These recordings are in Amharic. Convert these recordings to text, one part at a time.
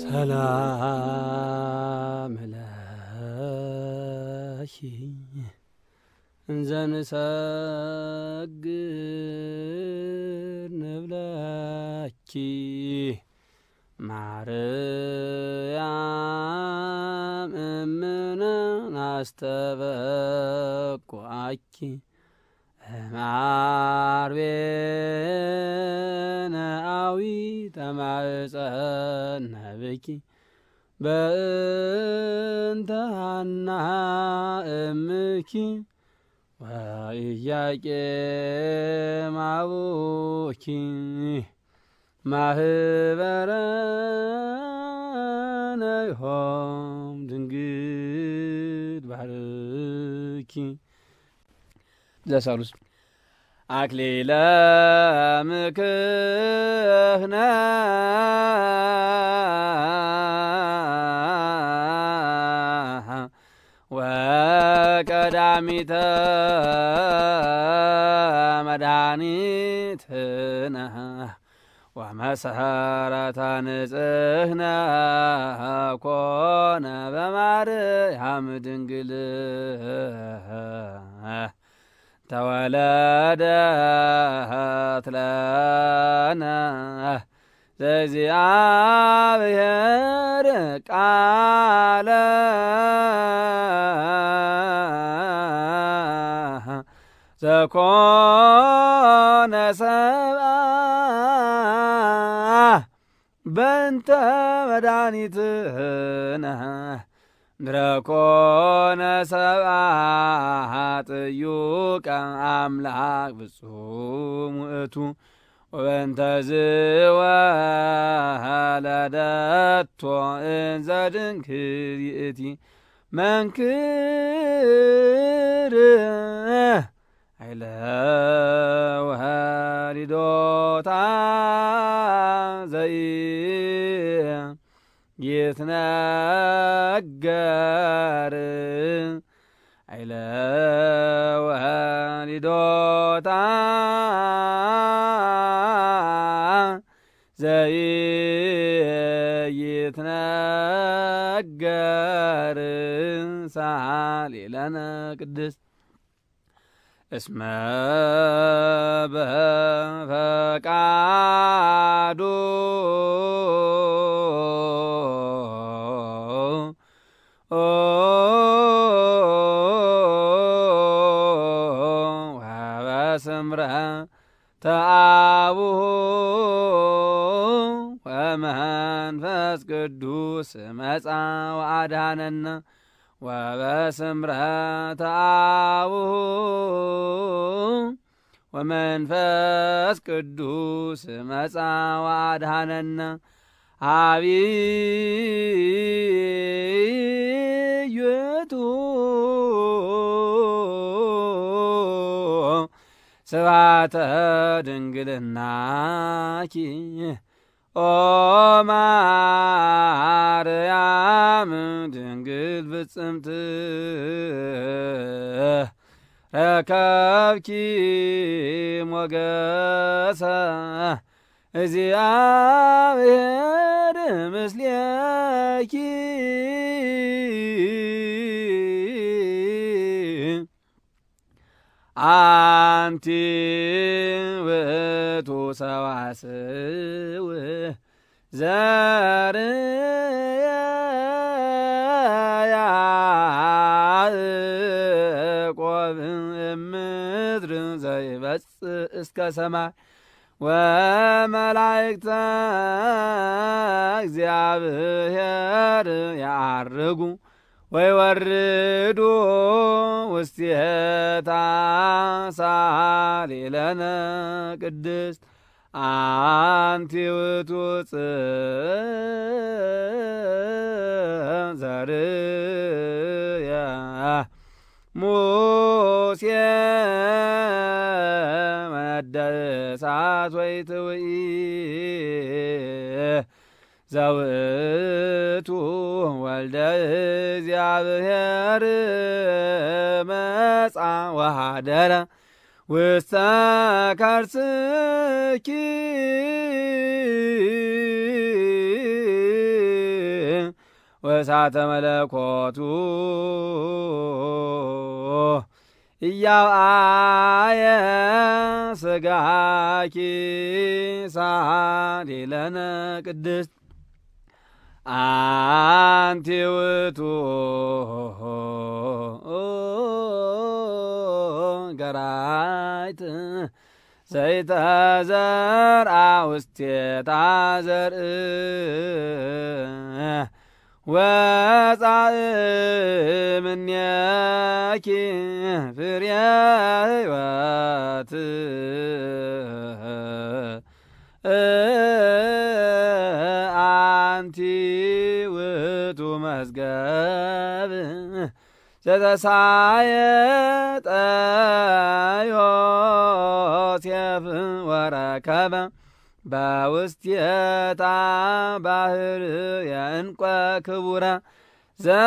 ሰላም ለኪ እንዘንሰግድ ንብለኪ ማርያም እምነ ናስተበቁአኪ ማር ቤነአዊ ተማጸነ ብኪ በእንተ እምኪ ወኢያቄም አቡኪ ማህበረ ነይሆም ባርኪ ዘሳሉስ አክሊለ ምክህነ ወቀዳሚተ መድኃኒትነ ወመሰረተ ንጽህነ ኮነ በማርያም ድንግል ተወለደት ለነ ዘእግዚአብሔር ቃለ ዘኮነ ሰብአ በእንተ መድኃኒትነ ድረኮነ ሰብአ ጥዩቀ አምላክ ብጹም ውእቱ ወበንተዝ ወለደቶ እንዘ ድንግል ይእቲ መንክር አይለ ወሃሊዶታ ዘይ ይትነገር አይለወሃ ዘይ ዘይይትነገር ሳሊለነ ቅድስት እስመ በፈቃዱ ወበስምረ ተአቡሁ ወመንፈስ ቅዱስ መጻ ወአድኀነነ ወበስምረት አቡሁ ወመንፈስ ቅዱስ መጻ ወአድሃነነ አብይቱ ስብሐተ ድንግልናኪ ኦ ማርያም ድንግል ፍጽምት ረከብኪ ሞገሰ እግዚአብሔር ምስሌኪ አንቲ ውእቱ ሰዋስው ዘርየ ያዕቆብ እምድር እስከ ሰማይ ወመላእክተ እግዚአብሔር ያርጉ ወይወርዱ ውስቴታ ለነ ቅድስት አንቲ ውእቱ ዘርእየ ሙሴ መደሳት ወይትውኢ ዘውእቱ ወልደ እግዚአብሔር መጻ ወሃደረ ውስተ ከርስኪ ወእሳተ መለኮቱ እያውአየ ስጋኪ ሳዲለነ ቅድስት አንቲ ውእቱ ገራይት ዘይተዘርአ ውስቴታ ዘርእ ወጻእ ምንኪ ፍርየ ሕይወት አንቲ ውጡ መዝገብ ዘተሳየ ዮሴፍ ወረከበ በውስቴታ ባህር የእንቋ ክቡረ ዘውእቱ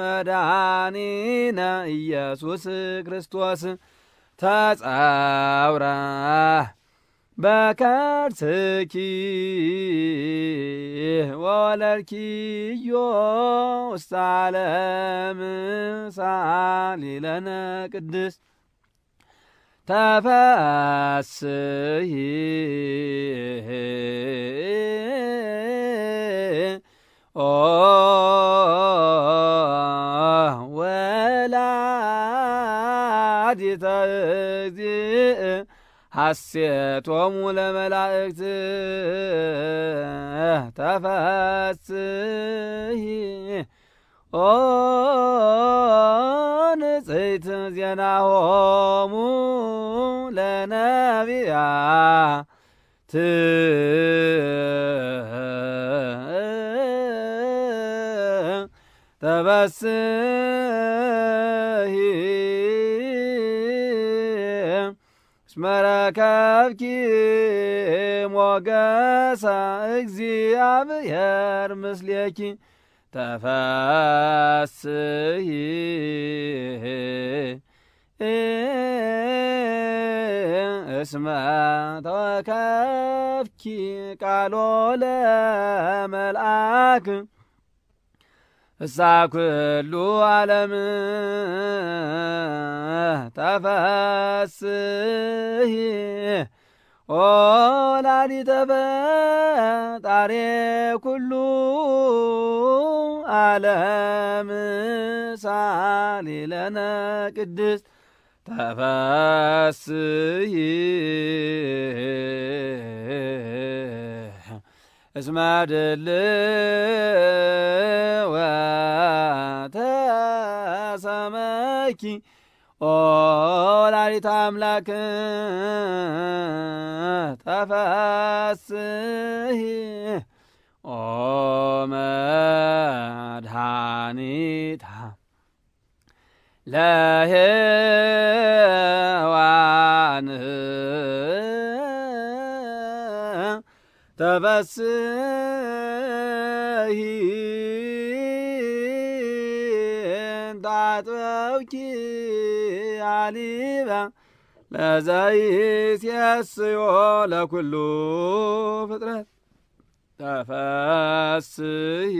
መድኃኒነ ኢየሱስ ክርስቶስ ተጻውራ በከርስኪ ወወለድኪዮ ውስተ ዓለም ሳሊለነ ቅድስ ተፈስሂ ኦ ሐሴቶሙ ለመላእክት ተፈስሒ ኦ ንጽሕት ዜናሆሙ ለነቢያ ት ስመረከብኪ ሞገሳ እግዚአብሔር ምስሌኪ ተፈስሂ እስመ ተወከፍኪ ቃሎ ለመልአክ እሳ ኩሉ ዓለም ተፈስሂ ኦ ወላዲተ ፈጣሪ ኩሉ ዓለም ሳሊ ለነ ቅድስት ተፈስሂ እስመ ድልወተ ሰመኪ ኦ መድሃኒታ አምላክ ኦ መድኃኒታ ተፈስሂ እንታጥበውኪ አሊበ ለዘይሴስዮ ለኩሉ ፍጥረት ተፈስሒ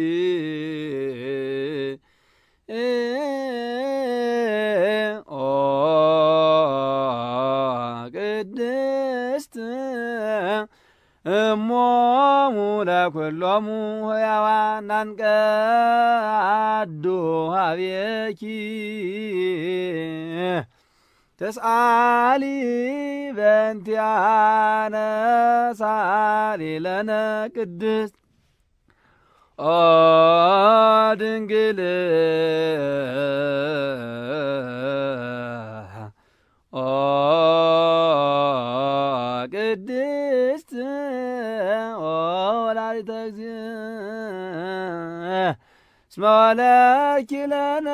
ኦ ቅድስት እሞሙ ለኵሎሙ ሕያዋን አንቀዱ ኀቤኪ ተስአሊ በእንቲአነ ሳሊለነ ቅድስት ኦ ድንግል ኦ ቅድስት ተግዚእ እስመ ወለኪለነ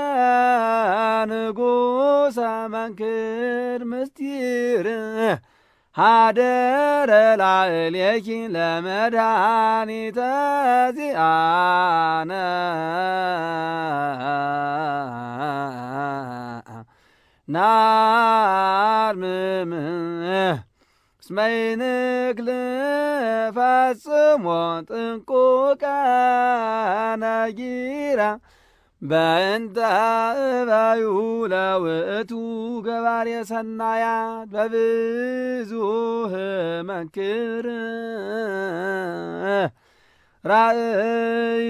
ንጉሠ መንክር ምስጢር ሃደረ ላዕሌኪ ለመድኃኒተ ዚአነ ናርምምህ እስመይንክ ልፈጽሞ ጥንቁቃነ ጊራ በእንተ እበዩ ለውእቱ ገባሬ ሰናያት በብዙ መክር ራእይ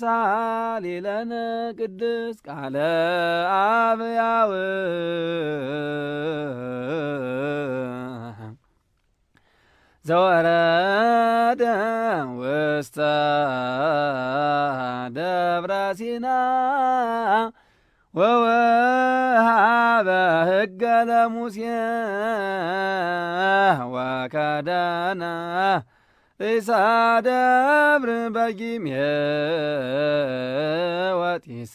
ሳሊለነ ቅድስ ቃለ አብያው ዘወረደ ውስተ ደብረ ሲና ወወሃበ ሕገ ለሙሴ ወከደና ኢሳደብር በጊሜ ወጢስ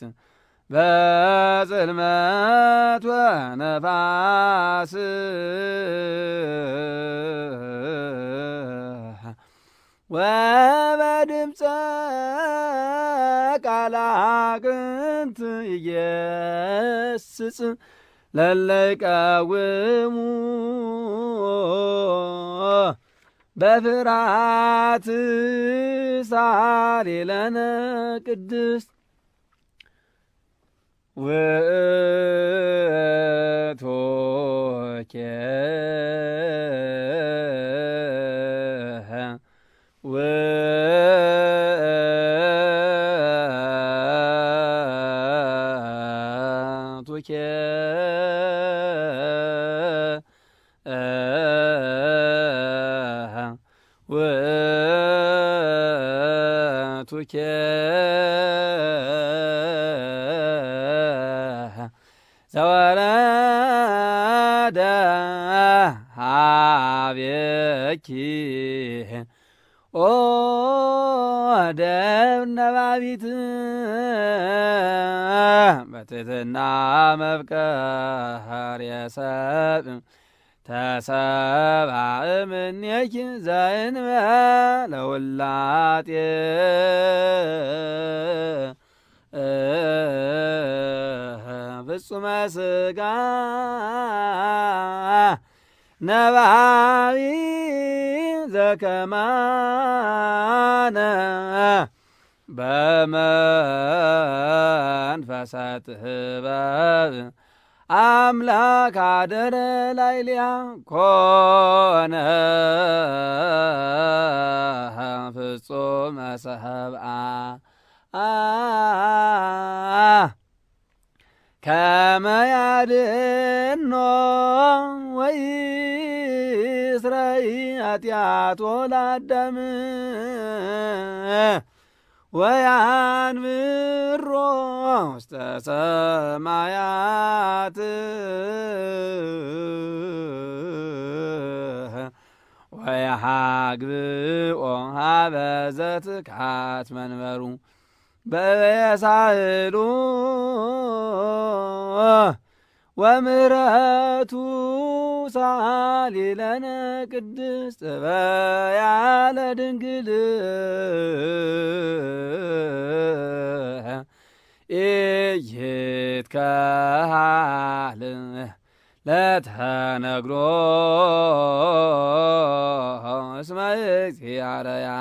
በጽልመት ወነፋስ ወበድምፀ ቃላቅንት አቅንት ለለይቀውሙ بفرات سالي لنا قدس وتوكيها que ፍጹመ ስጋ ነባቢ ዘከማነ በመንፈሳት ህበብ አምላክ አደረ ላይልያ ኮነ ፍጹም መሰህብአ ከመ ያድኅኖ ወይስረይ ኃጢአቶ ለአዳም ወያንብሮ ውስተ ሰማያት ወየሐግብኦ ኀበ ዘትካት መንበሩ በሳህሉ ወምረቱ ሳሊለነ ቅድስት በያለ ድንግል ኢይትከሃል ለተነግሮ እስመ እግዚአረያ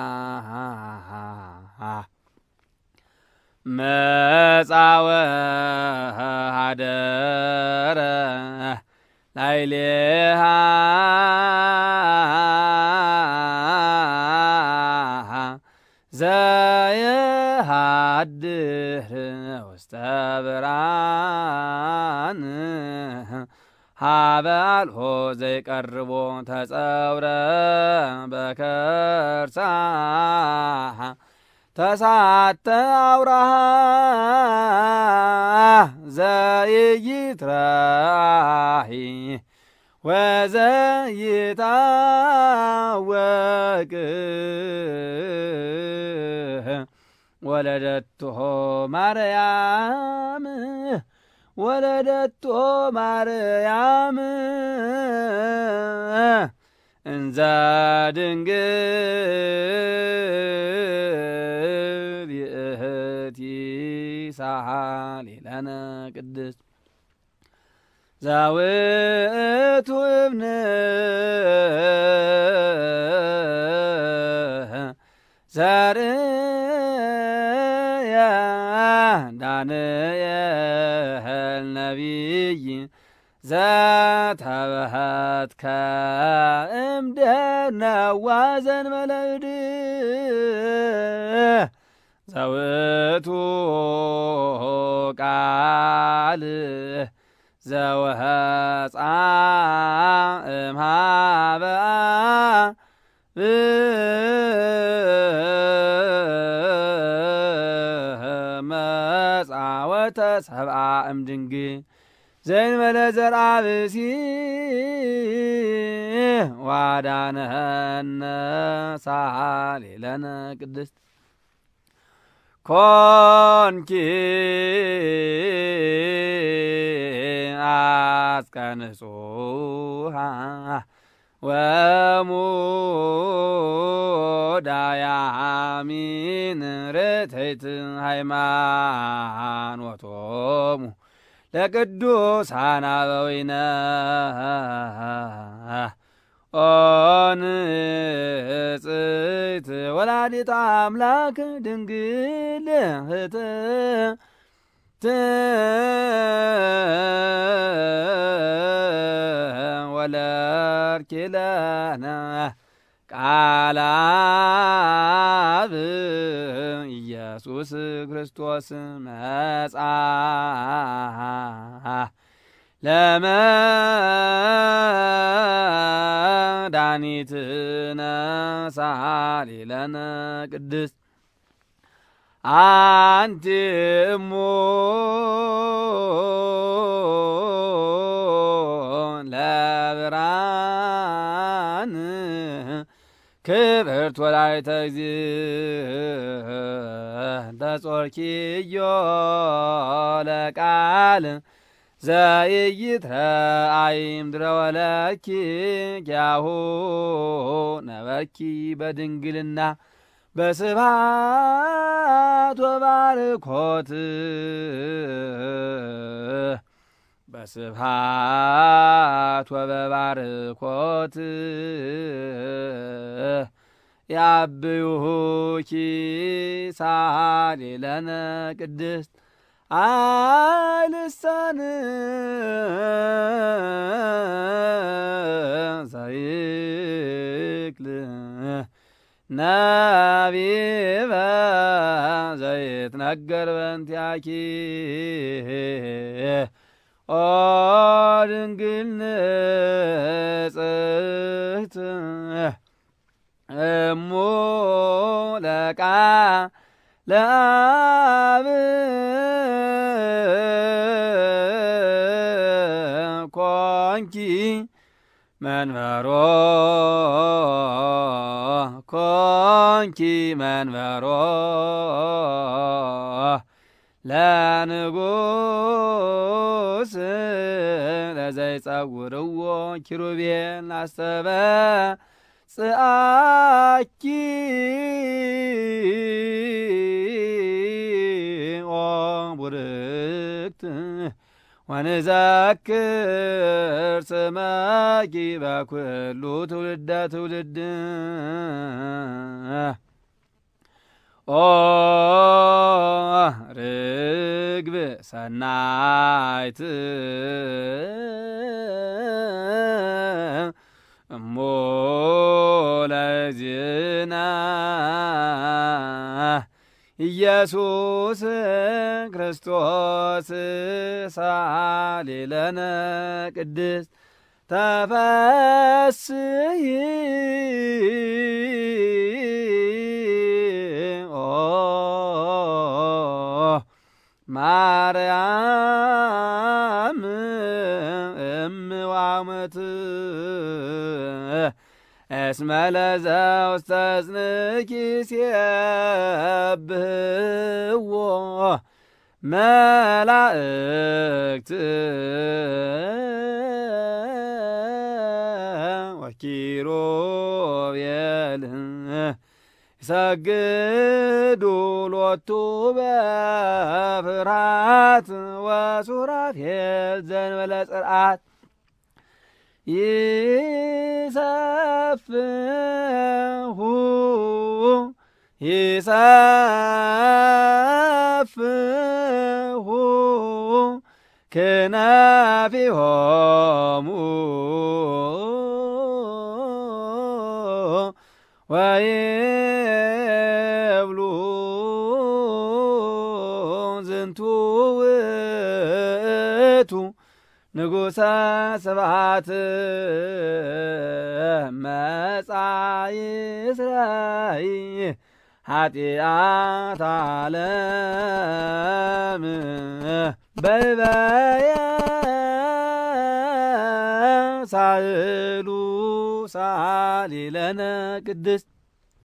መጻወ ሃደረ ላይሌሃ ዘየሃድህ ውስተ ብርሃን ሃበልሆ ዘይቀርቦ ተጸውረ በከርሳ ተሳተ አውራሃ ዘይይትራሂ ወዘይታወቅ ወለደትሆ ማርያም ወለደቶ ማርያም እንዘ ድንግል ይሳሓ ሌላነ ቅድስ ዛውቱ እብነ ዛርያ ዳንኤል ነቢይ ዘተበሃትከ እምድር ነዋዘን መለእድ ዘውቱ ቃል ዘወህፃ እምሃበ መፃወተ ሰብአ እምድንግ ዘእንበለ ዘርአ ብእሲ ዋዳነኸነ ሳሌለነ ቅድስት ኮንኪ አስቀንጹሃ ወሙዳያሚን ርትዕት ሃይማኖቶሙ ለቅዱሳን አበዊነ ንጽሕት ወላዲት አምላክ ድንግል ወለድ ኪለነ ቃለ አብ ኢየሱስ ክርስቶስ መጽአ ለመድኃኒትነ ሳሊለነ ቅድስት አንቲ እሙ ለብርሃን ክብርት ወላዲተ እግዚእ ተጾርኪዮ ለቃል ዘይይተ አይምድረ ድረወለኪ ያሁ ነበኪ በድንግልና በስባት ወባርኮት በስፋት ወበባርኮት ያብዩኪ ሳሌለነ ቅድስት አልሳን ዘይክል ናቢባ ዘይትናገር በንቲአኪ ኦ ድንግል ንጽሕት እሙ ለቃ ለአብ ሰንኪ መንበሮ ኮንኪ መንበሮ ለንጉስ ለዘይጸውርዎ ኪሩቤን አሰበ ጽአኪ ኦ ቡርክት ወንዛክር ስመ ኢባኩሉ ትውልዳ ትውልድ ኦ ርግብ ሰናይት እሞ ለእግዝእነ ኢየሱስ ክርስቶስ ሳሌለነ ቅድስት ተፈስሂ ማርያም እምዋመት እስመ ለዛ ውስተጽንኪ ሲያብህዎ መላእክት ወኪሮቤል ይሰግዱ ሎቱ በፍርሃት ወሱራፌል ዘንበለ ጽርአት ይሰፍሁ ይሰፍሁ ክናፊሆሙ ወይ ቅዱሰ ስብሐት መጻኢ እስራይ ኃጢአት ዓለም በይበየ ሳእሉ ሳሊለነ ቅድስት